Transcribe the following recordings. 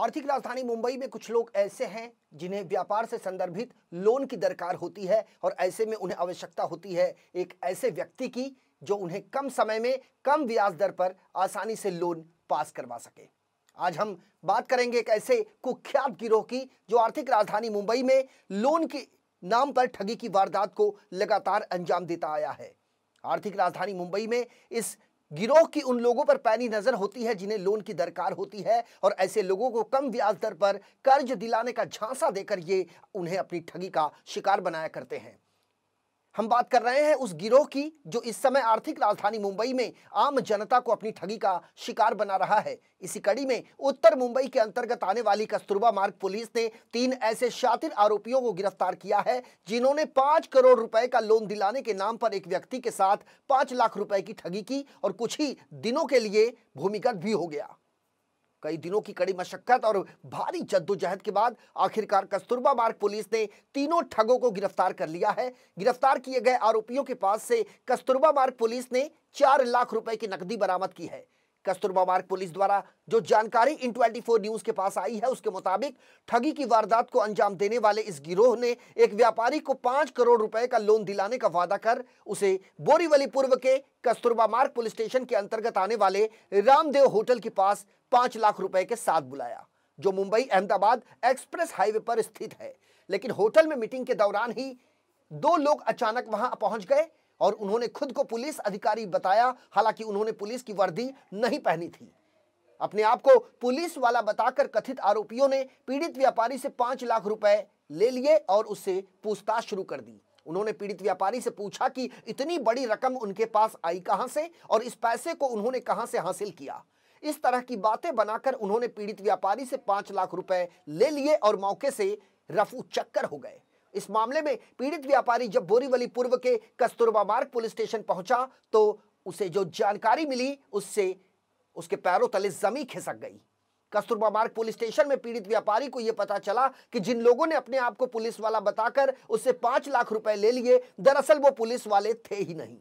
आर्थिक राजधानी मुंबई में कुछ लोग ऐसे हैं जिन्हें व्यापार से संदर्भित लोन की दरकार होती है और ऐसे में उन्हें आवश्यकता होती है एक ऐसे व्यक्ति की जो उन्हें कम समय में कम ब्याज दर पर आसानी से लोन पास करवा सके आज हम बात करेंगे एक ऐसे कुख्यात गिरोह की जो आर्थिक राजधानी मुंबई में लोन के नाम पर ठगी की वारदात को लगातार अंजाम देता आया है आर्थिक राजधानी मुंबई में इस गिरोह की उन लोगों पर पैनी नजर होती है जिन्हें लोन की दरकार होती है और ऐसे लोगों को कम ब्याज दर पर कर्ज दिलाने का झांसा देकर ये उन्हें अपनी ठगी का शिकार बनाया करते हैं हम बात कर रहे हैं उस गिरोह की जो इस समय आर्थिक राजधानी मुंबई में आम जनता को अपनी ठगी का शिकार बना रहा है इसी कड़ी में उत्तर मुंबई के अंतर्गत आने वाली कस्तूरबा मार्ग पुलिस ने तीन ऐसे शातिर आरोपियों को गिरफ्तार किया है जिन्होंने पांच करोड़ रुपए का लोन दिलाने के नाम पर एक व्यक्ति के साथ पांच लाख रुपए की ठगी की और कुछ ही दिनों के लिए भूमिगत भी हो गया कई दिनों की कड़ी मशक्कत और भारी जद्दोजहद के बाद आखिरकार कस्तूरबा मार्ग पुलिस ने तीनों ठगों को गिरफ्तार कर लिया है गिरफ्तार किए गए आरोपियों के पास से कस्तूरबा मार्ग पुलिस ने चार लाख रुपए की नकदी बरामद की है कस्तूरबा मार्ग पुलिस द्वारा जो जानकारी इन 24 न्यूज के पास आई है उसके मुताबिक ठगी की वारदात को अंजाम देने वाले इस गिरोह ने एक व्यापारी को पांच करोड़ रुपए का लोन दिलाने का वादा कर उसे बोरीवली पूर्व के कस्तूरबा मार्ग पुलिस स्टेशन के अंतर्गत आने वाले रामदेव होटल के पास पांच लाख रुपए के साथ बुलाया जो मुंबई अहमदाबाद एक्सप्रेस हाईवे पर स्थित है लेकिन होटल में मीटिंग के दौरान ही दो लोग अचानक वहां पहुंच गए और उन्होंने खुद को पुलिस अधिकारी बताया हालांकि उन्होंने पुलिस की वर्दी नहीं पहनी थी अपने आप को पुलिस वाला बताकर कथित आरोपियों ने पीड़ित व्यापारी से पांच लाख रुपए ले लिए और उससे पूछताछ शुरू कर दी उन्होंने पीड़ित व्यापारी से पूछा कि इतनी बड़ी रकम उनके पास आई कहां से और इस पैसे को उन्होंने कहां से हासिल किया इस तरह की बातें बनाकर उन्होंने पीड़ित व्यापारी से पांच लाख रुपए ले लिए और मौके से रफू चक्कर हो गए इस मामले में पीड़ित व्यापारी जब बोरीवली पूर्व के कस्तूरबा मार्ग पुलिस स्टेशन पहुंचा तो उसे जो जानकारी मिली उससे उसके पैरों तले जमी खिसक गई कस्तूरबा मार्ग पुलिस स्टेशन में पीड़ित व्यापारी को यह पता चला कि जिन लोगों ने अपने आप को पुलिस वाला बताकर उससे पांच लाख रुपए ले लिए दरअसल वो पुलिस वाले थे ही नहीं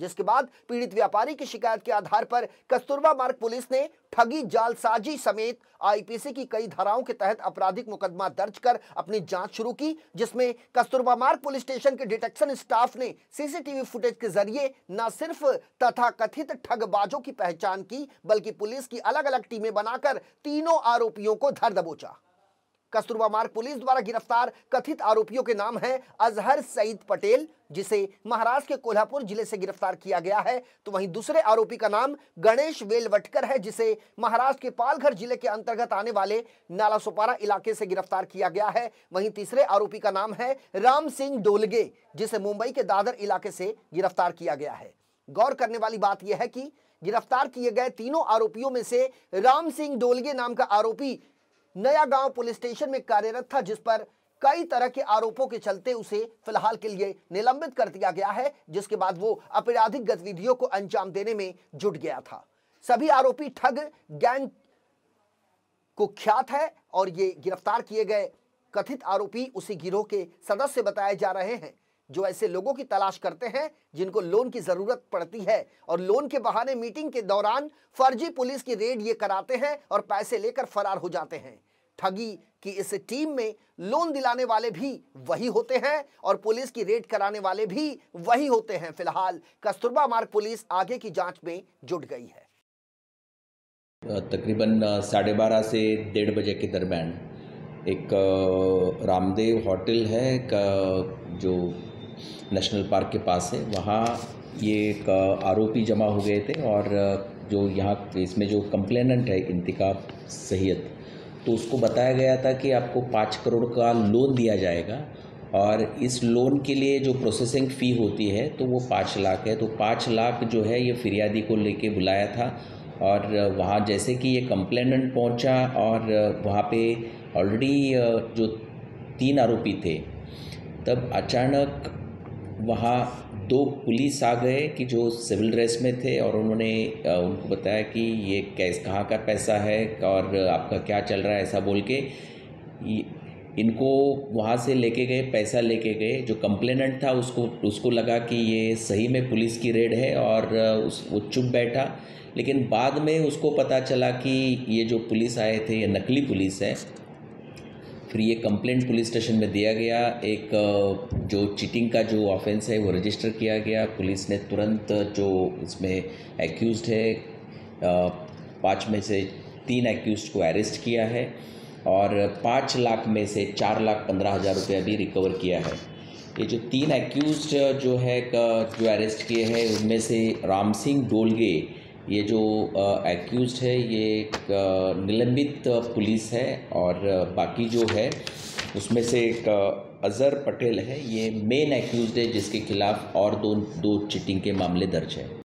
जिसके बाद पीड़ित व्यापारी की शिकायत के आधार पर कस्तूरबा मार्ग पुलिस ने ठगी जालसाजी समेत आईपीसी की कई धाराओं के तहत आपराधिक मुकदमा दर्ज कर अपनी जांच शुरू की जिसमें कस्तूरबा मार्ग पुलिस स्टेशन के डिटेक्शन स्टाफ ने सीसीटीवी फुटेज के जरिए न सिर्फ तथाकथित ठगबाजों की पहचान की बल्कि पुलिस की अलग अलग टीमें बनाकर तीनों आरोपियों को धर दबोचा कस्तूरबा मार्ग पुलिस द्वारा गिरफ्तार कथित आरोपियों के नाम हैं अजहर सईद पटेल जिसे महाराष्ट्र के कोल्हापुर जिले से गिरफ्तार किया गया है तो वहीं दूसरे आरोपी का नाम गणेश वेलवटकर है जिसे महाराष्ट्र के पालघर जिले के अंतर्गत आने वाले नालासोपारा इलाके से गिरफ्तार किया गया है वहीं तीसरे आरोपी का नाम है राम सिंह डोलगे जिसे मुंबई के दादर इलाके से गिरफ्तार किया गया है गौर करने वाली बात यह है कि गिरफ्तार किए गए तीनों आरोपियों में से राम सिंह डोलगे नाम का आरोपी नया गांव पुलिस स्टेशन में कार्यरत था जिस पर कई तरह के आरोपों के चलते उसे फिलहाल के लिए निलंबित कर दिया गया है जिसके बाद वो आपराधिक गतिविधियों को अंजाम देने में जुट गया था सभी आरोपी ठग गैंग ख्यात है और ये गिरफ्तार किए गए कथित आरोपी उसी गिरोह के सदस्य बताए जा रहे हैं जो ऐसे लोगों की तलाश करते हैं जिनको लोन की ज़रूरत पड़ती है और लोन के बहाने मीटिंग के दौरान फर्जी पुलिस की रेड ये कराते हैं और पैसे लेकर फरार हो जाते हैं ठगी की इस टीम में लोन दिलाने वाले भी वही होते हैं और पुलिस की रेड कराने वाले भी वही होते हैं फिलहाल कस्तूरबा मार्ग पुलिस आगे की जांच में जुट गई है तकरीबन साढ़े बारह से डेढ़ बजे के दरमियान एक रामदेव होटल है का जो नेशनल पार्क के पास है वहाँ ये एक आरोपी जमा हो गए थे और जो यहाँ इसमें जो कंप्लेनेंट है इंतकाब सहीत तो उसको बताया गया था कि आपको पाँच करोड़ का लोन दिया जाएगा और इस लोन के लिए जो प्रोसेसिंग फ़ी होती है तो वो पाँच लाख है तो पाँच लाख जो है ये फिरियादी को लेके बुलाया था और वहाँ जैसे कि ये कंप्लेनेंट पहुँचा और वहाँ पे ऑलरेडी जो तीन आरोपी थे तब अचानक वहाँ दो पुलिस आ गए कि जो सिविल ड्रेस में थे और उन्होंने उनको बताया कि ये कैस कहाँ का पैसा है और आपका क्या चल रहा है ऐसा बोल के इनको वहाँ से लेके गए पैसा लेके गए जो कंप्लेनेंट था उसको उसको लगा कि ये सही में पुलिस की रेड है और उस वो चुप बैठा लेकिन बाद में उसको पता चला कि ये जो पुलिस आए थे ये नकली पुलिस है फिर ये कंप्लेंट पुलिस स्टेशन में दिया गया एक जो चीटिंग का जो ऑफेंस है वो रजिस्टर किया गया पुलिस ने तुरंत जो इसमें एक्यूज़ है पाँच में से तीन एक्यूज को अरेस्ट किया है और पाँच लाख में से चार लाख पंद्रह हज़ार रुपया भी रिकवर किया है ये जो तीन एक्यूज जो है जो अरेस्ट किए हैं उनमें से राम सिंह डोलगे ये जो एक्यूज़ है ये एक निलंबित पुलिस है और बाकी जो है उसमें से एक अजहर पटेल है ये मेन एक्यूज़ है जिसके खिलाफ और दो दो चिटिंग के मामले दर्ज है